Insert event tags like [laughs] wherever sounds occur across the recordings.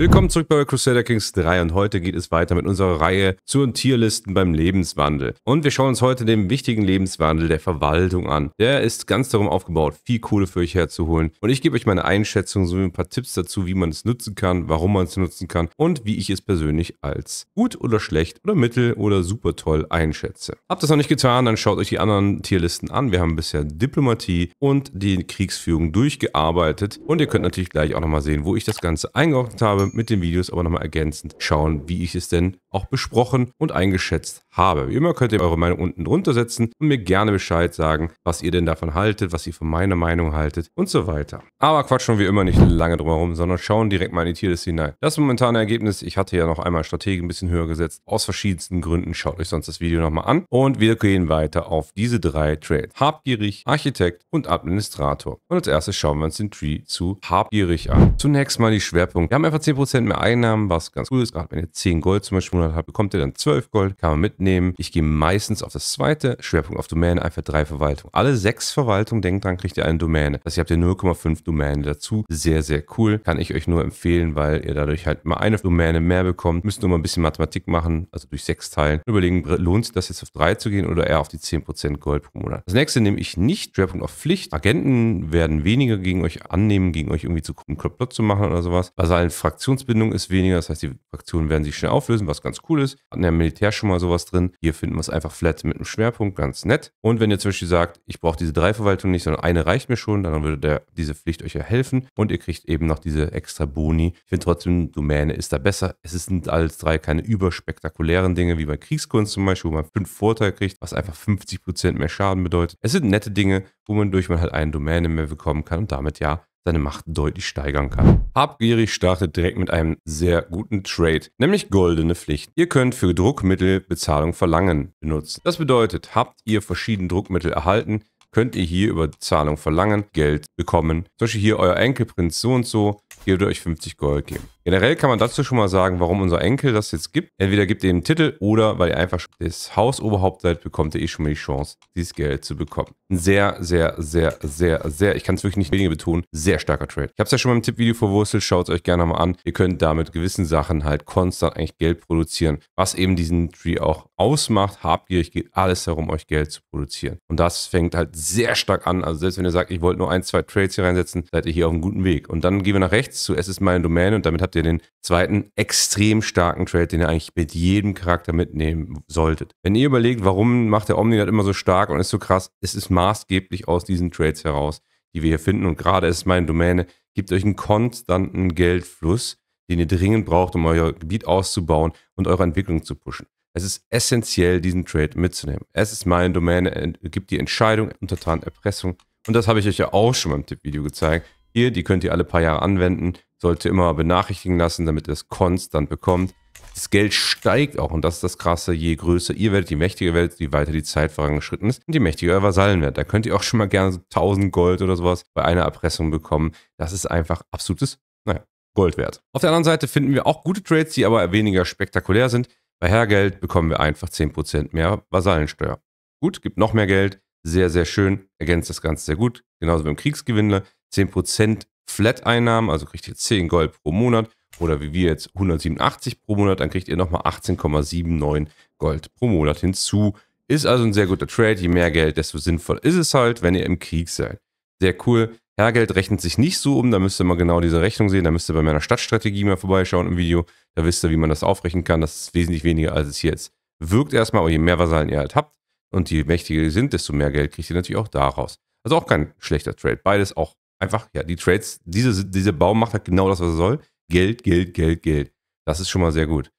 Willkommen zurück bei Crusader Kings 3 und heute geht es weiter mit unserer Reihe zu den Tierlisten beim Lebenswandel. Und wir schauen uns heute den wichtigen Lebenswandel der Verwaltung an. Der ist ganz darum aufgebaut, viel Kohle für euch herzuholen. Und ich gebe euch meine Einschätzung sowie ein paar Tipps dazu, wie man es nutzen kann, warum man es nutzen kann und wie ich es persönlich als gut oder schlecht oder mittel oder super toll einschätze. Habt ihr es noch nicht getan, dann schaut euch die anderen Tierlisten an. Wir haben bisher Diplomatie und die Kriegsführung durchgearbeitet. Und ihr könnt natürlich gleich auch nochmal sehen, wo ich das Ganze eingeordnet habe mit den Videos aber nochmal ergänzend schauen, wie ich es denn auch besprochen und eingeschätzt habe. Wie immer könnt ihr eure Meinung unten drunter setzen und mir gerne Bescheid sagen, was ihr denn davon haltet, was ihr von meiner Meinung haltet und so weiter. Aber quatschen wir immer nicht lange drumherum, sondern schauen direkt mal in die Tierliste hinein. Das momentane Ergebnis, ich hatte ja noch einmal Strategie ein bisschen höher gesetzt, aus verschiedensten Gründen. Schaut euch sonst das Video nochmal an und wir gehen weiter auf diese drei Trades. Habgierig, Architekt und Administrator. Und als erstes schauen wir uns den Tree zu Habgierig an. Zunächst mal die Schwerpunkte. Wir haben einfach 10% 10% mehr Einnahmen, was ganz cool ist. Gerade wenn ihr 10 Gold zum Beispiel im Monat habt, bekommt ihr dann 12 Gold, kann man mitnehmen. Ich gehe meistens auf das zweite, Schwerpunkt auf Domäne, einfach drei Verwaltungen. Alle sechs Verwaltungen, denkt dran, kriegt ihr eine Domäne. Das heißt, ihr habt ihr 0,5 Domäne dazu. Sehr, sehr cool. Kann ich euch nur empfehlen, weil ihr dadurch halt mal eine Domäne mehr bekommt. Müsst nur mal ein bisschen Mathematik machen, also durch sechs teilen. Überlegen, lohnt sich das jetzt auf drei zu gehen oder eher auf die 10% Gold pro Monat. Das nächste nehme ich nicht, Schwerpunkt auf Pflicht. Agenten werden weniger gegen euch annehmen, gegen euch irgendwie zu einen Komplott zu machen oder sowas. Vasallenfraktionen Fraktionsbindung ist weniger, das heißt, die Fraktionen werden sich schnell auflösen, was ganz cool ist. Hatten ja im Militär schon mal sowas drin. Hier finden wir es einfach flat mit einem Schwerpunkt, ganz nett. Und wenn ihr zum Beispiel sagt, ich brauche diese drei Verwaltungen nicht, sondern eine reicht mir schon, dann würde der, diese Pflicht euch ja helfen und ihr kriegt eben noch diese extra Boni. Ich finde trotzdem, Domäne ist da besser. Es sind alles drei keine überspektakulären Dinge, wie bei Kriegskunst zum Beispiel, wo man fünf Vorteile kriegt, was einfach 50% Prozent mehr Schaden bedeutet. Es sind nette Dinge, wo man durch man halt eine Domäne mehr bekommen kann und damit ja seine Macht deutlich steigern kann. Habgierig startet direkt mit einem sehr guten Trade, nämlich goldene Pflicht. Ihr könnt für Druckmittel Bezahlung verlangen benutzen. Das bedeutet, habt ihr verschiedene Druckmittel erhalten, könnt ihr hier über Zahlung verlangen, Geld bekommen. Zum Beispiel hier euer Enkelprinz so und so, ihr würdet euch 50 Gold geben. Generell kann man dazu schon mal sagen, warum unser Enkel das jetzt gibt. Entweder gibt ihr ihm einen Titel oder weil ihr einfach das Hausoberhaupt seid, bekommt ihr eh schon mal die Chance, dieses Geld zu bekommen. Ein sehr, sehr, sehr, sehr, sehr, ich kann es wirklich nicht weniger betonen, sehr starker Trade. Ich habe es ja schon mal im Tippvideo verwurzelt, schaut es euch gerne mal an. Ihr könnt damit gewissen Sachen halt konstant eigentlich Geld produzieren, was eben diesen Tree auch ausmacht. Habgierig geht alles darum, euch Geld zu produzieren. Und das fängt halt sehr stark an. Also selbst wenn ihr sagt, ich wollte nur ein, zwei Trades hier reinsetzen, seid ihr hier auf einem guten Weg. Und dann gehen wir nach rechts zu Es ist meine Domäne und damit habt ihr ihr den zweiten extrem starken Trade, den ihr eigentlich mit jedem Charakter mitnehmen solltet. Wenn ihr überlegt, warum macht der Omni das immer so stark und ist so krass, es ist maßgeblich aus diesen Trades heraus, die wir hier finden. Und gerade ist meine Domäne, gibt euch einen konstanten Geldfluss, den ihr dringend braucht, um euer Gebiet auszubauen und eure Entwicklung zu pushen. Es ist essentiell, diesen Trade mitzunehmen. Es ist meine Domäne, gibt die Entscheidung, untertan Erpressung. Und das habe ich euch ja auch schon mal beim Tippvideo gezeigt. Hier, die könnt ihr alle paar Jahre anwenden sollte immer benachrichtigen lassen, damit ihr es konstant bekommt. Das Geld steigt auch und das ist das Krasse, je größer ihr werdet, je mächtiger werdet, je weiter die Zeit vorangeschritten ist und je mächtiger euer Vasallen werdet. Da könnt ihr auch schon mal gerne so 1000 Gold oder sowas bei einer Erpressung bekommen. Das ist einfach absolutes, naja, Gold wert. Auf der anderen Seite finden wir auch gute Trades, die aber weniger spektakulär sind. Bei Herrgeld bekommen wir einfach 10% mehr Vasallensteuer. Gut, gibt noch mehr Geld, sehr, sehr schön, ergänzt das Ganze sehr gut. Genauso beim Kriegsgewinner, 10% Flat-Einnahmen, also kriegt ihr 10 Gold pro Monat oder wie wir jetzt 187 pro Monat, dann kriegt ihr nochmal 18,79 Gold pro Monat hinzu. Ist also ein sehr guter Trade. Je mehr Geld, desto sinnvoller ist es halt, wenn ihr im Krieg seid. Sehr cool. Hergeld rechnet sich nicht so um, da müsst ihr mal genau diese Rechnung sehen. Da müsst ihr bei meiner Stadtstrategie mal vorbeischauen im Video. Da wisst ihr, wie man das aufrechnen kann. Das ist wesentlich weniger, als es jetzt wirkt erstmal. Aber je mehr Vasallen ihr halt habt und je mächtiger ihr sind, desto mehr Geld kriegt ihr natürlich auch daraus. Also auch kein schlechter Trade. Beides auch Einfach, ja, die Trades, diese, diese Baum macht halt genau das, was er soll. Geld, Geld, Geld, Geld. Das ist schon mal sehr gut.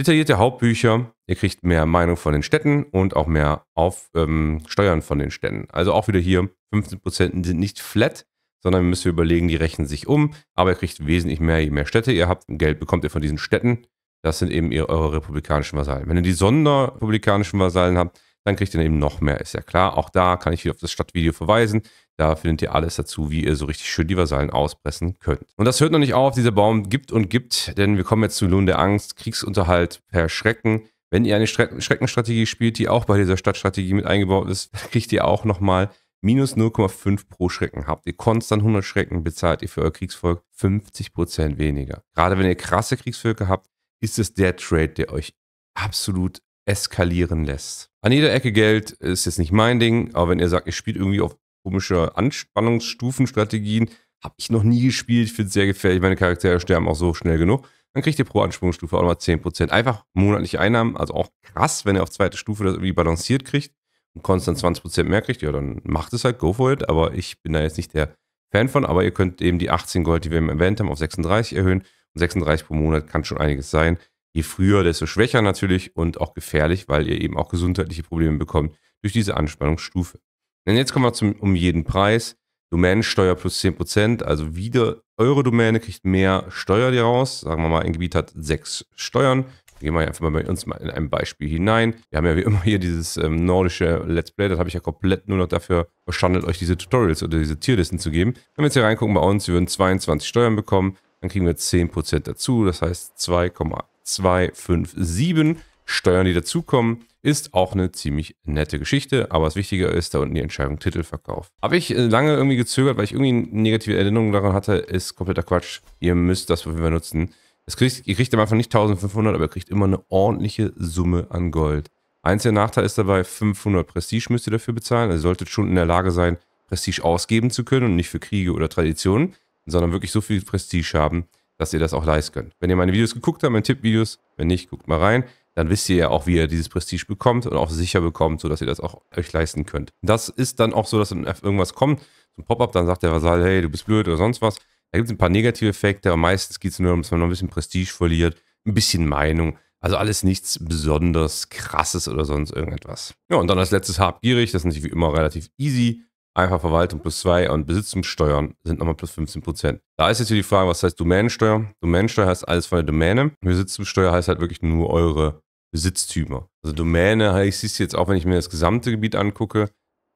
Detaillierte Hauptbücher, ihr kriegt mehr Meinung von den Städten und auch mehr auf ähm, Steuern von den Städten. Also auch wieder hier, 15% sind nicht flat, sondern müsst ihr überlegen, die rechnen sich um, aber ihr kriegt wesentlich mehr, je mehr Städte ihr habt, Geld bekommt ihr von diesen Städten. Das sind eben eure republikanischen Vasallen. Wenn ihr die sonderrepublikanischen Vasallen habt, dann kriegt ihr eben noch mehr, ist ja klar. Auch da kann ich wieder auf das Stadtvideo verweisen. Da findet ihr alles dazu, wie ihr so richtig schön die Vasallen auspressen könnt. Und das hört noch nicht auf, dieser Baum gibt und gibt, denn wir kommen jetzt zu Lohn der Angst, Kriegsunterhalt per Schrecken. Wenn ihr eine Schreckenstrategie spielt, die auch bei dieser Stadtstrategie mit eingebaut ist, [laughs] kriegt ihr auch nochmal minus 0,5 pro Schrecken. Habt ihr konstant 100 Schrecken, bezahlt ihr für euer Kriegsvolk 50% weniger. Gerade wenn ihr krasse Kriegsvölker habt, ist es der Trade, der euch absolut eskalieren lässt. An jeder Ecke Geld ist jetzt nicht mein Ding, aber wenn ihr sagt, ihr spielt irgendwie auf komische Anspannungsstufenstrategien, habe ich noch nie gespielt, finde es sehr gefährlich, meine Charaktere sterben auch so schnell genug, dann kriegt ihr pro Anspannungsstufe auch nochmal 10%. Einfach monatliche Einnahmen, also auch krass, wenn ihr auf zweite Stufe das irgendwie balanciert kriegt und konstant 20% mehr kriegt, ja, dann macht es halt, go for it, aber ich bin da jetzt nicht der Fan von, aber ihr könnt eben die 18 Gold, die wir im Event haben, auf 36 erhöhen und 36 pro Monat kann schon einiges sein je früher, desto schwächer natürlich und auch gefährlich, weil ihr eben auch gesundheitliche Probleme bekommt durch diese Anspannungsstufe. Denn jetzt kommen wir zum um jeden Preis. Domänensteuer plus 10%, also wieder eure Domäne kriegt mehr Steuer die raus. Sagen wir mal, ein Gebiet hat sechs Steuern. Gehen wir einfach mal bei uns mal in ein Beispiel hinein. Wir haben ja wie immer hier dieses ähm, nordische Let's Play, das habe ich ja komplett nur noch dafür verschandelt, euch diese Tutorials oder diese Tierlisten zu geben. Wenn wir jetzt hier reingucken bei uns, wir würden 22 Steuern bekommen, dann kriegen wir 10% dazu, das heißt 257 Steuern, die dazukommen. Ist auch eine ziemlich nette Geschichte, aber das Wichtige ist da unten die Entscheidung Titelverkauf. Habe ich äh, lange irgendwie gezögert, weil ich irgendwie negative Erinnerungen daran hatte, ist kompletter Quatsch. Ihr müsst das auf wir Fall nutzen. Kriegt, ihr kriegt am Anfang nicht 1500, aber ihr kriegt immer eine ordentliche Summe an Gold. Einziger Nachteil ist dabei, 500 Prestige müsst ihr dafür bezahlen. Also ihr solltet schon in der Lage sein, Prestige ausgeben zu können und nicht für Kriege oder Traditionen, sondern wirklich so viel Prestige haben, dass ihr das auch leisten könnt. Wenn ihr meine Videos geguckt habt, meine Tippvideos, wenn nicht, guckt mal rein. Dann wisst ihr ja auch, wie ihr dieses Prestige bekommt und auch sicher bekommt, sodass ihr das auch euch leisten könnt. Das ist dann auch so, dass dann irgendwas kommt, so ein Pop-up, dann sagt der Vasal, hey, du bist blöd oder sonst was. Da gibt es ein paar negative Effekte, aber meistens geht es nur darum, dass man noch ein bisschen Prestige verliert, ein bisschen Meinung. Also alles nichts besonders krasses oder sonst irgendetwas. Ja, und dann als letztes habgierig, das ist natürlich wie immer relativ easy einfach Verwaltung plus 2 und Besitzungssteuern sind nochmal plus 15 Prozent. Da ist jetzt hier die Frage, was heißt Domänensteuer? Domänensteuer heißt alles von der Domäne. Besitzungssteuer heißt halt wirklich nur eure Besitztümer. Also Domäne heißt es jetzt auch, wenn ich mir das gesamte Gebiet angucke,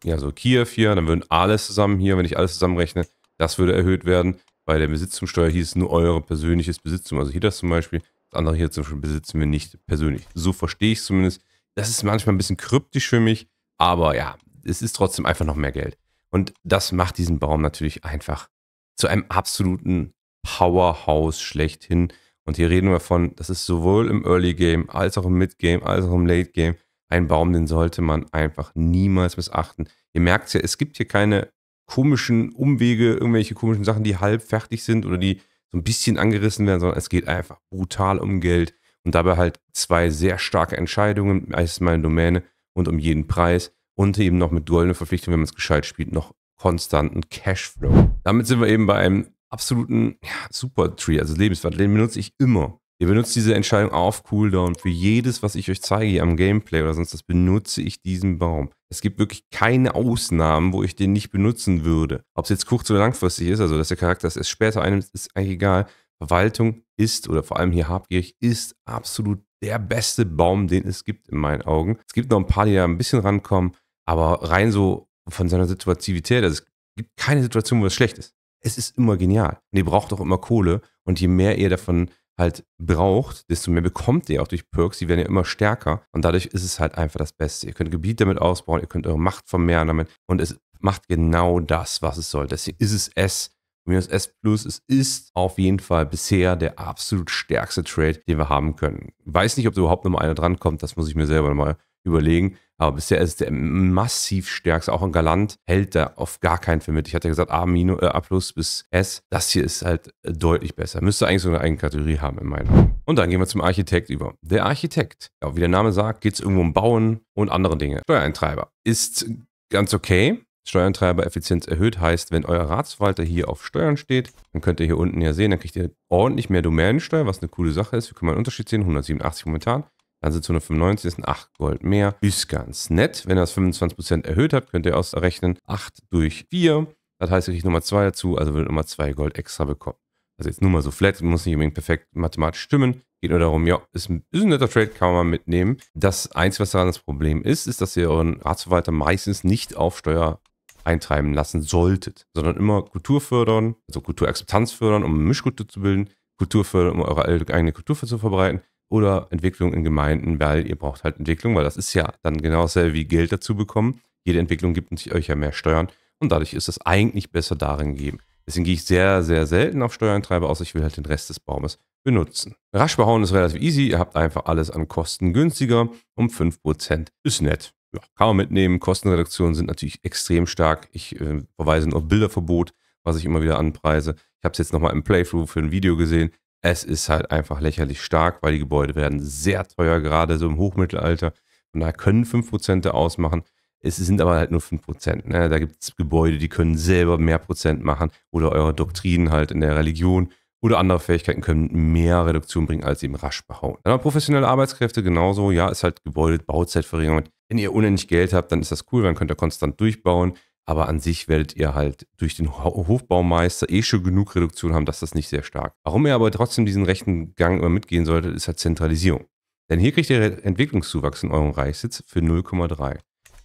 ja, so Kiew hier, dann würden alles zusammen hier, wenn ich alles zusammenrechne, das würde erhöht werden. Bei der Besitzungssteuer hieß es nur eure persönliches Besitztum. Also hier das zum Beispiel, das andere hier zum Beispiel besitzen wir nicht persönlich. So verstehe ich es zumindest. Das ist manchmal ein bisschen kryptisch für mich, aber ja, es ist trotzdem einfach noch mehr Geld. Und das macht diesen Baum natürlich einfach zu einem absoluten Powerhouse schlechthin. Und hier reden wir von, das ist sowohl im Early Game als auch im Mid Game, als auch im Late Game ein Baum, den sollte man einfach niemals missachten. Ihr merkt es ja, es gibt hier keine komischen Umwege, irgendwelche komischen Sachen, die halb fertig sind oder die so ein bisschen angerissen werden, sondern es geht einfach brutal um Geld und dabei halt zwei sehr starke Entscheidungen, erstmal in Domäne und um jeden Preis und eben noch mit duellen Verpflichtungen, wenn man es gescheit spielt, noch konstanten Cashflow. Damit sind wir eben bei einem absoluten ja, Super-Tree, also Lebenswert. Den benutze ich immer. Ihr benutzt diese Entscheidung auf Cooldown. Für jedes, was ich euch zeige hier am Gameplay oder sonst was, benutze ich diesen Baum. Es gibt wirklich keine Ausnahmen, wo ich den nicht benutzen würde. Ob es jetzt kurz- oder langfristig ist, also dass der Charakter es erst später einnimmt, ist eigentlich egal. Verwaltung ist, oder vor allem hier habgierig, ist absolut der beste Baum, den es gibt in meinen Augen. Es gibt noch ein paar, die da ein bisschen rankommen, aber rein so von seiner Situativität, also es gibt keine Situation, wo es schlecht ist. Es ist immer genial. Und ihr braucht auch immer Kohle. Und je mehr ihr davon halt braucht, desto mehr bekommt ihr auch durch Perks. Die werden ja immer stärker. Und dadurch ist es halt einfach das Beste. Ihr könnt Gebiet damit ausbauen, ihr könnt eure Macht vermehren damit. Und es macht genau das, was es soll. Deswegen ist es S. Minus S Plus, es ist auf jeden Fall bisher der absolut stärkste Trade, den wir haben können. Weiß nicht, ob da überhaupt nochmal einer drankommt, das muss ich mir selber nochmal überlegen. Aber bisher ist der massiv stärkste, auch ein Galant hält da auf gar keinen für mit. Ich hatte gesagt A, Minu, äh, A plus bis S. Das hier ist halt äh, deutlich besser. Müsste eigentlich so eine eigene Kategorie haben in meinen Augen. Und dann gehen wir zum Architekt über. Der Architekt, ja, wie der Name sagt, geht es irgendwo um Bauen und andere Dinge. Steuereintreiber ist ganz okay. steuereintreiber Effizienz erhöht heißt, wenn euer Ratsverwalter hier auf Steuern steht, dann könnt ihr hier unten ja sehen, dann kriegt ihr ordentlich mehr Domänensteuer, was eine coole Sache ist. Wir können mal einen Unterschied sehen, 187 momentan. Dann sind es 195, das sind 8 Gold mehr. Ist ganz nett. Wenn ihr das 25% erhöht habt, könnt ihr ausrechnen 8 durch 4. Das heißt, ihr kriegt Nummer 2 dazu, also würdet Nummer 2 Gold extra bekommen. Also jetzt nur mal so flat, muss nicht unbedingt perfekt mathematisch stimmen. Geht nur darum, ja, ist ein, ist ein netter Trade, kann man mitnehmen. Das Einzige, was daran das Problem ist, ist, dass ihr euren Ratsverwalter meistens nicht auf Steuer eintreiben lassen solltet, sondern immer Kultur fördern, also Kulturakzeptanz fördern, um Mischkultur zu bilden, Kultur fördern, um eure eigene Kultur zu verbreiten oder Entwicklung in Gemeinden, weil ihr braucht halt Entwicklung, weil das ist ja dann genau dasselbe wie Geld dazu bekommen. Jede Entwicklung gibt euch ja mehr Steuern und dadurch ist es eigentlich besser darin gegeben. Deswegen gehe ich sehr, sehr selten auf Steuerantreiber außer Ich will halt den Rest des Baumes benutzen. Rasch behauen ist relativ easy. Ihr habt einfach alles an Kosten günstiger. Um 5% ist nett. Ja, kann man mitnehmen. Kostenreduktionen sind natürlich extrem stark. Ich äh, verweise nur auf Bilderverbot, was ich immer wieder anpreise. Ich habe es jetzt nochmal im Playthrough für ein Video gesehen es ist halt einfach lächerlich stark, weil die Gebäude werden sehr teuer, gerade so im Hochmittelalter. Von daher können 5% ausmachen. Es sind aber halt nur 5%. Ne? Da gibt es Gebäude, die können selber mehr Prozent machen oder eure Doktrinen halt in der Religion oder andere Fähigkeiten können mehr Reduktion bringen, als eben rasch behauen. Dann haben professionelle Arbeitskräfte genauso. Ja, ist halt Gebäude, Bauzeitverringerung. Wenn ihr unendlich Geld habt, dann ist das cool, dann könnt ihr konstant durchbauen. Aber an sich werdet ihr halt durch den Hofbaumeister eh schon genug Reduktion haben, dass das nicht sehr stark. Warum ihr aber trotzdem diesen rechten Gang immer mitgehen solltet, ist halt Zentralisierung. Denn hier kriegt ihr Entwicklungszuwachs in eurem Reichssitz für 0,3.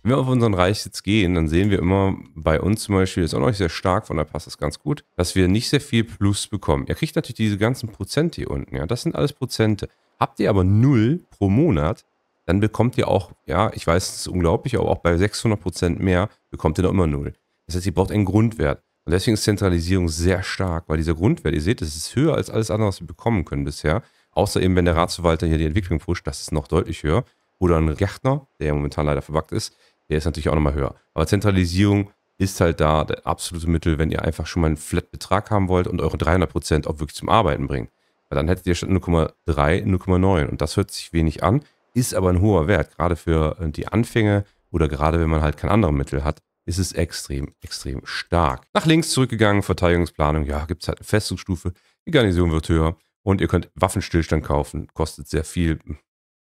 Wenn wir auf unseren Reichssitz gehen, dann sehen wir immer, bei uns zum Beispiel ist auch noch sehr stark, von der passt das ganz gut, dass wir nicht sehr viel Plus bekommen. Ihr kriegt natürlich diese ganzen Prozente hier unten, ja, das sind alles Prozente. Habt ihr aber 0 pro Monat, dann bekommt ihr auch, ja, ich weiß, es ist unglaublich, aber auch bei 600 Prozent mehr bekommt ihr noch immer null. Das heißt, ihr braucht einen Grundwert. Und deswegen ist Zentralisierung sehr stark, weil dieser Grundwert, ihr seht, das ist höher als alles andere, was wir bekommen können bisher. Außer eben, wenn der Ratsverwalter hier die Entwicklung pusht, das ist noch deutlich höher. Oder ein Gärtner, der ja momentan leider verbackt ist, der ist natürlich auch nochmal höher. Aber Zentralisierung ist halt da der absolute Mittel, wenn ihr einfach schon mal einen Flat-Betrag haben wollt und eure 300% auch wirklich zum Arbeiten bringt. Weil dann hättet ihr statt 0,3 0,9 und das hört sich wenig an, ist aber ein hoher Wert. Gerade für äh, die Anfänge oder gerade wenn man halt kein anderes Mittel hat, ist es extrem, extrem stark. Nach links zurückgegangen, Verteidigungsplanung, ja, gibt es halt eine Festungsstufe, die Garnison wird höher und ihr könnt Waffenstillstand kaufen, kostet sehr viel,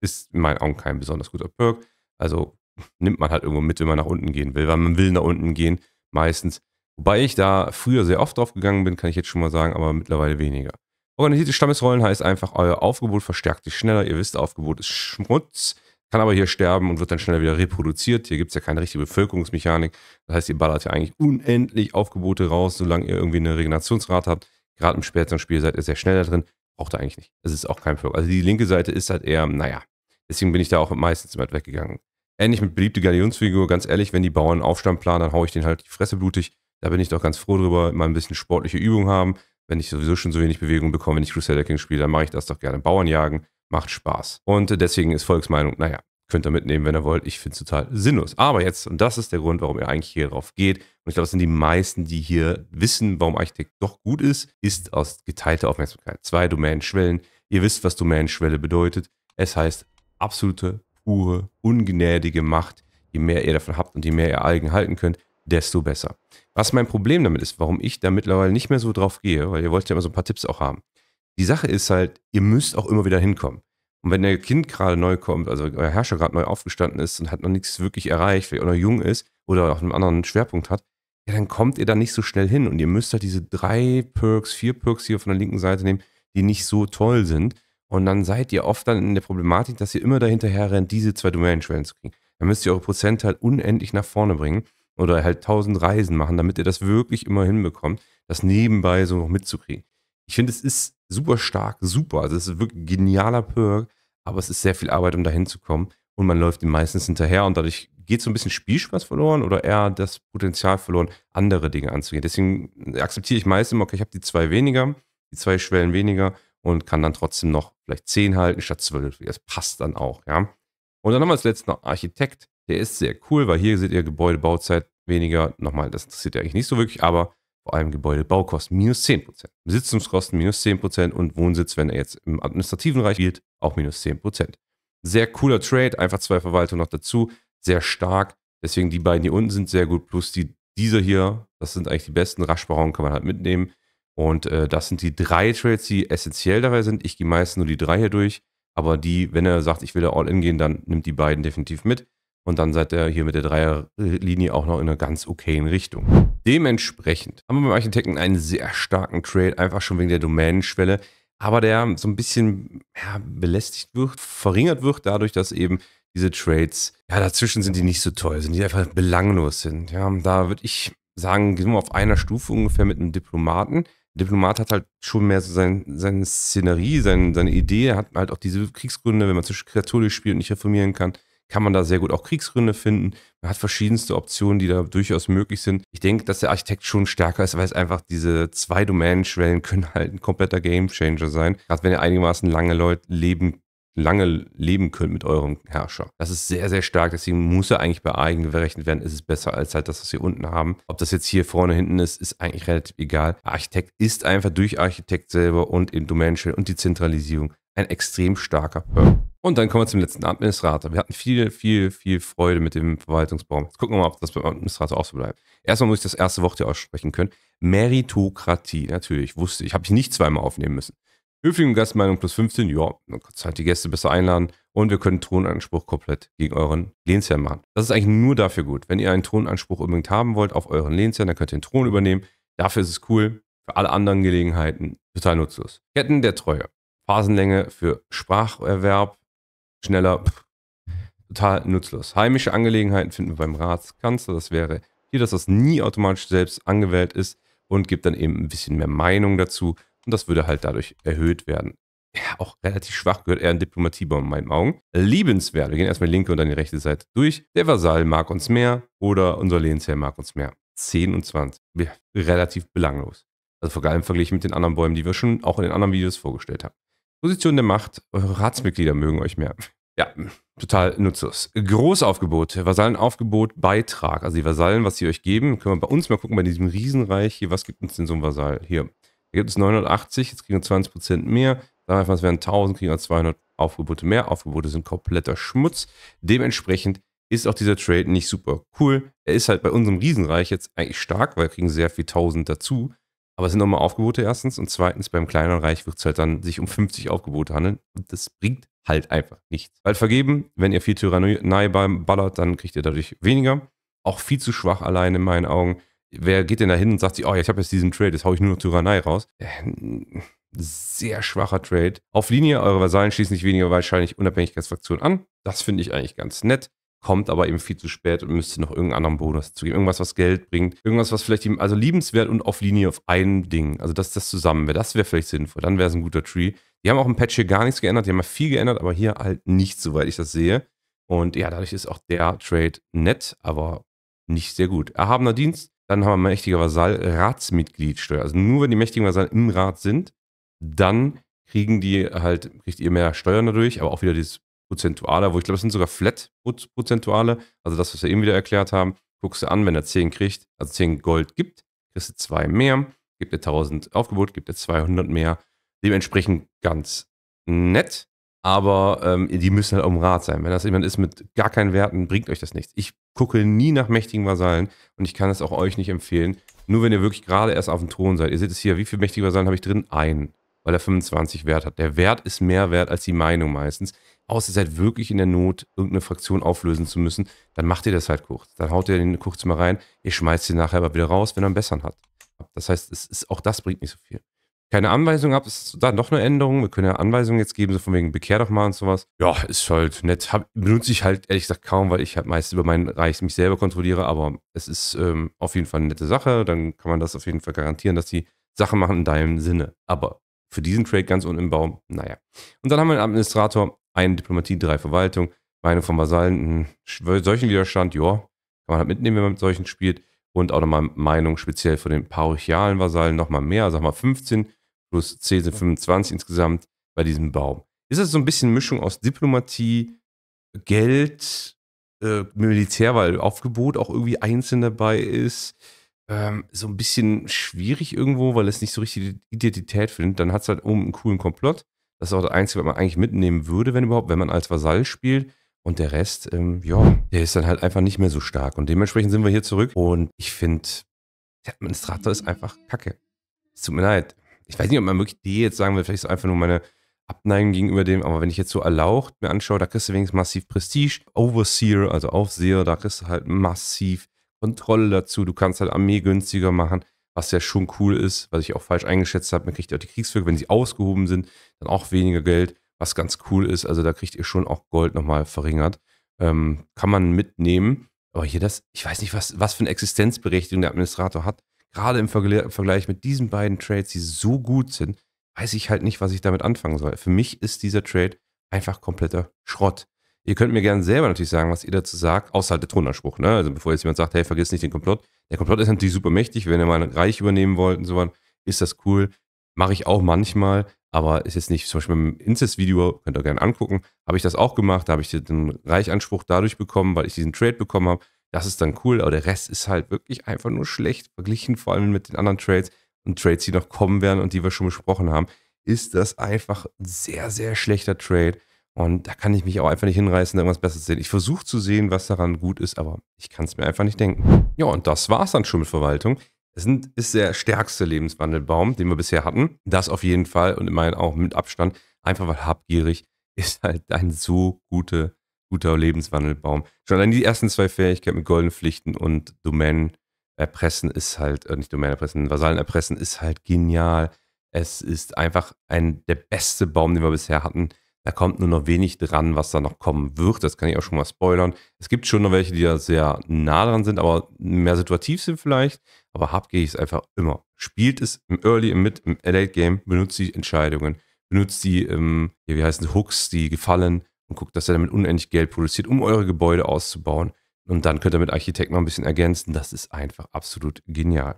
ist in meinen Augen kein besonders guter Perk. Also nimmt man halt irgendwo mit, wenn man nach unten gehen will, weil man will nach unten gehen meistens. Wobei ich da früher sehr oft drauf gegangen bin, kann ich jetzt schon mal sagen, aber mittlerweile weniger. Organisierte Stammesrollen heißt einfach, euer Aufgebot verstärkt sich schneller. Ihr wisst, Aufgebot ist Schmutz, kann aber hier sterben und wird dann schneller wieder reproduziert. Hier gibt es ja keine richtige Bevölkerungsmechanik. Das heißt, ihr ballert ja eigentlich unendlich Aufgebote raus, solange ihr irgendwie eine Regenerationsrate habt. Gerade im späteren Spiel seid ihr sehr schnell da drin. Braucht ihr eigentlich nicht. Es ist auch kein Flug. Also die linke Seite ist halt eher, naja. Deswegen bin ich da auch meistens immer weggegangen. Ähnlich mit beliebte Galionsfigur. Ganz ehrlich, wenn die Bauern Aufstand planen, dann haue ich denen halt die Fresse blutig. Da bin ich doch ganz froh drüber, mal ein bisschen sportliche Übung haben wenn ich sowieso schon so wenig Bewegung bekomme, wenn ich Crusader King spiele, dann mache ich das doch gerne. Bauern jagen macht Spaß. Und äh, deswegen ist Volksmeinung, naja, könnt ihr mitnehmen, wenn ihr wollt. Ich finde es total sinnlos. Aber jetzt, und das ist der Grund, warum ihr eigentlich hier drauf geht, und ich glaube, das sind die meisten, die hier wissen, warum Architekt doch gut ist, ist aus geteilter Aufmerksamkeit. Zwei Domain-Schwellen. Ihr wisst, was Domain-Schwelle bedeutet. Es heißt absolute, pure, ungnädige Macht. Je mehr ihr davon habt und je mehr ihr Algen halten könnt, desto besser. Was mein Problem damit ist, warum ich da mittlerweile nicht mehr so drauf gehe, weil ihr wollt ja immer so ein paar Tipps auch haben. Die Sache ist halt, ihr müsst auch immer wieder hinkommen. Und wenn der Kind gerade neu kommt, also euer Herrscher gerade neu aufgestanden ist und hat noch nichts wirklich erreicht, weil er noch jung ist oder auch einen anderen Schwerpunkt hat, ja, dann kommt ihr da nicht so schnell hin. Und ihr müsst halt diese drei Perks, vier Perks hier von der linken Seite nehmen, die nicht so toll sind. Und dann seid ihr oft dann in der Problematik, dass ihr immer dahinterher rennt, diese zwei Domain-Schwellen zu kriegen. Dann müsst ihr eure Prozent halt unendlich nach vorne bringen oder halt tausend Reisen machen, damit ihr das wirklich immer hinbekommt, das nebenbei so noch mitzukriegen. Ich finde, es ist super stark, super. Also es ist wirklich ein genialer Perk, aber es ist sehr viel Arbeit, um da hinzukommen. Und man läuft ihm meistens hinterher und dadurch geht so ein bisschen Spielspaß verloren oder eher das Potenzial verloren, andere Dinge anzugehen. Deswegen akzeptiere ich meist immer, okay, ich habe die zwei weniger, die zwei Schwellen weniger und kann dann trotzdem noch vielleicht zehn halten statt zwölf. Das passt dann auch, ja. Und dann haben wir als letztes noch Architekt. Der ist sehr cool, weil hier seht ihr Gebäudebauzeit weniger. Nochmal, das interessiert ja eigentlich nicht so wirklich, aber vor allem Gebäudebaukosten minus 10%, Besitzungskosten minus 10% und Wohnsitz, wenn er jetzt im administrativen Reich spielt, auch minus 10%. Sehr cooler Trade, einfach zwei Verwaltungen noch dazu, sehr stark. Deswegen die beiden hier unten sind sehr gut, plus die, dieser hier, das sind eigentlich die besten. Raschbarungen kann man halt mitnehmen. Und äh, das sind die drei Trades, die essentiell dabei sind. Ich gehe meistens nur die drei hier durch, aber die, wenn er sagt, ich will da All-In gehen, dann nimmt die beiden definitiv mit. Und dann seid ihr hier mit der Dreierlinie auch noch in einer ganz okayen Richtung. Dementsprechend haben wir beim Architekten einen sehr starken Trade, einfach schon wegen der Domänenschwelle, aber der so ein bisschen ja, belästigt wird, verringert wird dadurch, dass eben diese Trades, ja, dazwischen sind die nicht so toll, sind die einfach belanglos sind. Ja, da würde ich sagen, gehen wir auf einer Stufe ungefähr mit einem Diplomaten. Der Diplomat hat halt schon mehr so sein, seine Szenerie, sein, seine Idee, er hat halt auch diese Kriegsgründe, wenn man zwischen katholisch spielt und nicht reformieren kann kann man da sehr gut auch Kriegsgründe finden. Man hat verschiedenste Optionen, die da durchaus möglich sind. Ich denke, dass der Architekt schon stärker ist, weil es einfach diese zwei Domänenschwellen können halt ein kompletter Gamechanger sein. Gerade wenn ihr einigermaßen lange Leute leben lange leben könnt mit eurem Herrscher. Das ist sehr, sehr stark. Deswegen muss er eigentlich bei eigen berechnet werden. Ist es besser als halt das, was wir unten haben. Ob das jetzt hier vorne, hinten ist, ist eigentlich relativ egal. Architekt ist einfach durch Architekt selber und im Domain und die Zentralisierung ein extrem starker Perk. Und dann kommen wir zum letzten Administrator. Wir hatten viel, viel, viel Freude mit dem Verwaltungsbaum. Jetzt gucken wir mal, ob das beim Administrator auch so bleibt. Erstmal muss ich das erste Wort hier aussprechen können. Meritokratie, natürlich, wusste ich. Habe ich nicht zweimal aufnehmen müssen. Höfliche Gastmeinung plus 15, ja, dann kannst du halt die Gäste besser einladen und wir können Thronanspruch komplett gegen euren Lehnsherrn machen. Das ist eigentlich nur dafür gut. Wenn ihr einen Thronanspruch unbedingt haben wollt auf euren Lehnsherrn, dann könnt ihr den Thron übernehmen. Dafür ist es cool. Für alle anderen Gelegenheiten total nutzlos. Ketten der Treue. Phasenlänge für Spracherwerb, schneller, pff, total nutzlos. Heimische Angelegenheiten finden wir beim Ratskanzler. Das wäre hier, dass das nie automatisch selbst angewählt ist und gibt dann eben ein bisschen mehr Meinung dazu. Und das würde halt dadurch erhöht werden. Ja, auch relativ schwach gehört eher ein Diplomatiebaum in meinen Augen. Liebenswert. Wir gehen erstmal die linke und dann die rechte Seite durch. Der Vasall mag uns mehr oder unser Lehnsherr mag uns mehr. 10 und 20. relativ belanglos. Also vor allem verglichen mit den anderen Bäumen, die wir schon auch in den anderen Videos vorgestellt haben. Position der Macht, eure Ratsmitglieder mögen euch mehr. Ja, total nutzlos. Großaufgebot, Vasallenaufgebot, Beitrag. Also die Vasallen, was sie euch geben, können wir bei uns mal gucken, bei diesem Riesenreich hier, was gibt uns denn so ein Vasall? Hier, da gibt es 980, jetzt kriegen wir 20% mehr. Sagen wir einfach, es wären 1000, kriegen wir 200 Aufgebote mehr. Aufgebote sind kompletter Schmutz. Dementsprechend ist auch dieser Trade nicht super cool. Er ist halt bei unserem Riesenreich jetzt eigentlich stark, weil wir kriegen sehr viel 1000 dazu. Aber es sind nochmal Aufgebote erstens und zweitens beim kleineren Reich wird es halt dann sich um 50 Aufgebote handeln und das bringt halt einfach nichts. Weil vergeben, wenn ihr viel Tyrannei ballert, dann kriegt ihr dadurch weniger. Auch viel zu schwach allein in meinen Augen. Wer geht denn da hin und sagt sich, oh, ich habe jetzt diesen Trade, jetzt haue ich nur noch Tyrannei raus? Äh, sehr schwacher Trade. Auf Linie, eure Vasallen schließen sich weniger wahrscheinlich Unabhängigkeitsfraktionen an. Das finde ich eigentlich ganz nett kommt aber eben viel zu spät und müsste noch irgendeinen anderen Bonus zugeben. Irgendwas, was Geld bringt. Irgendwas, was vielleicht ihm, also liebenswert und auf Linie auf einem Ding. Also, dass das zusammen wäre. Das wäre vielleicht sinnvoll. Dann wäre es ein guter Tree. Die haben auch im Patch hier gar nichts geändert. Die haben ja viel geändert, aber hier halt nicht, soweit ich das sehe. Und ja, dadurch ist auch der Trade nett, aber nicht sehr gut. Erhabener Dienst, dann haben wir mächtiger Vasall, Ratsmitgliedsteuer. Also nur wenn die mächtigen Vasallen im Rat sind, dann kriegen die halt, kriegt ihr mehr Steuern dadurch, aber auch wieder dieses Prozentuale, wo ich glaube, es sind sogar Flat-Prozentuale, also das, was wir eben wieder erklärt haben, guckst du an, wenn er 10 kriegt, also 10 Gold gibt, kriegst du 2 mehr, gibt er 1000 Aufgebot, gibt er 200 mehr, dementsprechend ganz nett, aber ähm, die müssen halt um Rat sein. Wenn das jemand ist mit gar keinen Werten, bringt euch das nichts. Ich gucke nie nach mächtigen Vasallen und ich kann es auch euch nicht empfehlen, nur wenn ihr wirklich gerade erst auf dem Thron seid. Ihr seht es hier, wie viele mächtige Vasallen habe ich drin? Einen weil er 25 Wert hat. Der Wert ist mehr wert als die Meinung meistens. Außer ihr halt seid wirklich in der Not, irgendeine Fraktion auflösen zu müssen, dann macht ihr das halt kurz. Dann haut ihr den kurz mal rein, ihr schmeißt ihn nachher aber wieder raus, wenn er einen besseren hat. Das heißt, es ist, auch das bringt nicht so viel. Keine Anweisung ab, es ist da noch eine Änderung. Wir können ja Anweisungen jetzt geben, so von wegen Bekehr doch mal und sowas. Ja, ist halt nett. Hab, benutze ich halt ehrlich gesagt kaum, weil ich halt meist über mein Reich mich selber kontrolliere, aber es ist ähm, auf jeden Fall eine nette Sache. Dann kann man das auf jeden Fall garantieren, dass die Sachen machen in deinem Sinne. Aber für diesen Trade ganz unten im Baum, naja. Und dann haben wir einen Administrator, eine Diplomatie, drei Verwaltung. Meinung von Vasallen, hm, solchen Widerstand, ja, kann man halt mitnehmen, wenn man mit solchen spielt. Und auch nochmal Meinung speziell von den parochialen Vasallen nochmal mehr, sag mal 15 plus 10 sind 25 insgesamt bei diesem Baum. Ist das so ein bisschen Mischung aus Diplomatie, Geld, äh, Militär, weil Aufgebot auch irgendwie einzeln dabei ist? Ähm, so ein bisschen schwierig irgendwo, weil es nicht so richtig Identität findet. Dann hat es halt oben einen coolen Komplott das ist auch das Einzige, was man eigentlich mitnehmen würde, wenn überhaupt, wenn man als Vasall spielt. Und der Rest, ähm, ja, der ist dann halt einfach nicht mehr so stark. Und dementsprechend sind wir hier zurück. Und ich finde, der Administrator ist einfach kacke. Es tut mir leid. Ich weiß nicht, ob man wirklich die jetzt sagen will, vielleicht ist einfach nur meine Abneigung gegenüber dem, aber wenn ich jetzt so erlaucht mir anschaue, da kriegst du wenigstens massiv Prestige. Overseer, also Aufseher, da kriegst du halt massiv Kontrolle dazu. Du kannst halt Armee günstiger machen was ja schon cool ist, was ich auch falsch eingeschätzt habe. Man kriegt auch die Kriegsvögel, wenn sie ausgehoben sind, dann auch weniger Geld, was ganz cool ist. Also da kriegt ihr schon auch Gold nochmal verringert. Ähm, kann man mitnehmen. Aber hier das, ich weiß nicht, was, was für eine Existenzberechtigung der Administrator hat. Gerade im Vergleich mit diesen beiden Trades, die so gut sind, weiß ich halt nicht, was ich damit anfangen soll. Für mich ist dieser Trade einfach kompletter Schrott. Ihr könnt mir gerne selber natürlich sagen, was ihr dazu sagt, außerhalb der Tonanspruch. Ne? Also bevor jetzt jemand sagt, hey, vergiss nicht den Komplott. Der Komplott ist natürlich super mächtig, wenn ihr mal ein Reich übernehmen wollt und so weiter, ist das cool. Mache ich auch manchmal, aber ist jetzt nicht, zum Beispiel im Incest-Video, könnt ihr gerne angucken, habe ich das auch gemacht, da habe ich den Reichanspruch dadurch bekommen, weil ich diesen Trade bekommen habe. Das ist dann cool, aber der Rest ist halt wirklich einfach nur schlecht verglichen, vor allem mit den anderen Trades und Trades, die noch kommen werden und die wir schon besprochen haben, ist das einfach ein sehr, sehr schlechter Trade. Und da kann ich mich auch einfach nicht hinreißen, irgendwas Besseres zu sehen. Ich versuche zu sehen, was daran gut ist, aber ich kann es mir einfach nicht denken. Ja, und das war's dann schon mit Verwaltung. Es ist der stärkste Lebenswandelbaum, den wir bisher hatten. Das auf jeden Fall und immerhin auch mit Abstand. Einfach weil habgierig [laughs] ist halt ein so gute, guter Lebenswandelbaum. Schon allein die ersten zwei Fähigkeiten mit goldenen Pflichten und Domänen erpressen ist halt, äh, nicht Domänen erpressen, Vasallen erpressen ist halt genial. Es ist einfach ein, der beste Baum, den wir bisher hatten. Da kommt nur noch wenig dran, was da noch kommen wird. Das kann ich auch schon mal spoilern. Es gibt schon noch welche, die da sehr nah dran sind, aber mehr situativ sind vielleicht. Aber habgierig es einfach immer. Spielt es im Early, im Mid, im Late Game, benutzt die Entscheidungen, benutzt die, ähm, wie heißen die, Hooks, die Gefallen und guckt, dass ihr damit unendlich Geld produziert, um eure Gebäude auszubauen. Und dann könnt ihr mit Architekten noch ein bisschen ergänzen. Das ist einfach absolut genial.